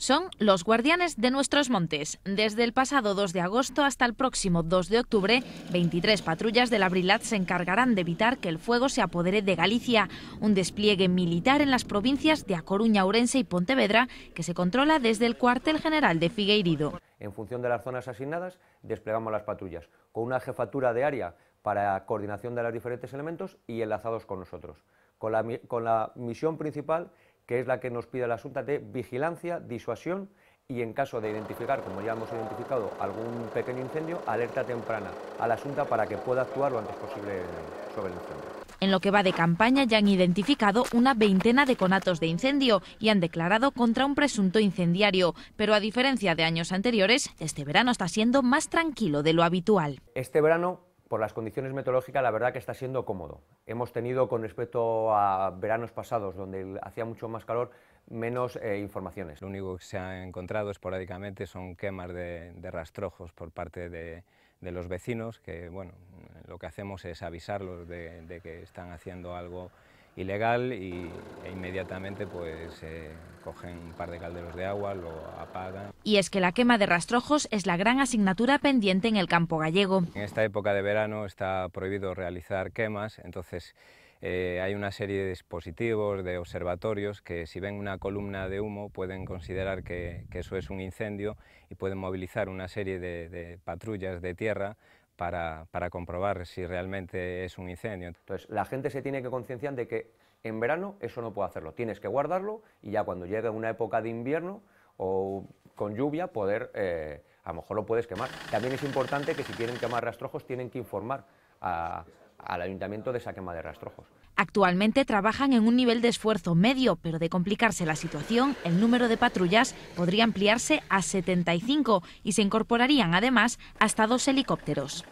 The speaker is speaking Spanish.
son los guardianes de nuestros montes. Desde el pasado 2 de agosto hasta el próximo 2 de octubre, 23 patrullas de la Brilat se encargarán de evitar que el fuego se apodere de Galicia, un despliegue militar en las provincias de A Coruña, y Pontevedra que se controla desde el cuartel general de Figueirido. En función de las zonas asignadas, desplegamos las patrullas, con una jefatura de área para coordinación de los diferentes elementos y enlazados con nosotros, con la, con la misión principal que es la que nos pide la asunta de vigilancia, disuasión y en caso de identificar, como ya hemos identificado, algún pequeño incendio, alerta temprana a la Asunta para que pueda actuar lo antes posible sobre el incendio. En lo que va de campaña ya han identificado una veintena de conatos de incendio y han declarado contra un presunto incendiario, pero a diferencia de años anteriores, este verano está siendo más tranquilo de lo habitual. Este verano por las condiciones meteorológicas la verdad que está siendo cómodo. Hemos tenido con respecto a veranos pasados donde hacía mucho más calor menos eh, informaciones. Lo único que se ha encontrado esporádicamente son quemas de, rastrojos por parte de, los vecinos que bueno, lo que hacemos es avisarlos de, de que están haciendo algo ilegal y, e inmediatamente pues eh, cogen un par de calderos de agua, lo apagan. Y es que la quema de rastrojos es la gran asignatura pendiente en el campo gallego. En esta época de verano está prohibido realizar quemas, entonces eh, hay una serie de dispositivos, de observatorios, que si ven una columna de humo pueden considerar que, eso es un incendio y pueden movilizar una serie de patrullas de tierra para, comprobar si realmente es un incendio. Entonces, la gente se tiene que concienciar de que en verano eso no puede hacerlo. Tienes que guardarlo y ya cuando llegue una época de invierno o con lluvia, poder, eh, a lo mejor lo puedes quemar. También es importante que si quieren quemar rastrojos, tienen que informar al ayuntamiento de esa quema de rastrojos. Actualmente trabajan en un nivel de esfuerzo medio, pero de complicarse la situación, el número de patrullas podría ampliarse a 75 y se incorporarían además hasta dos helicópteros.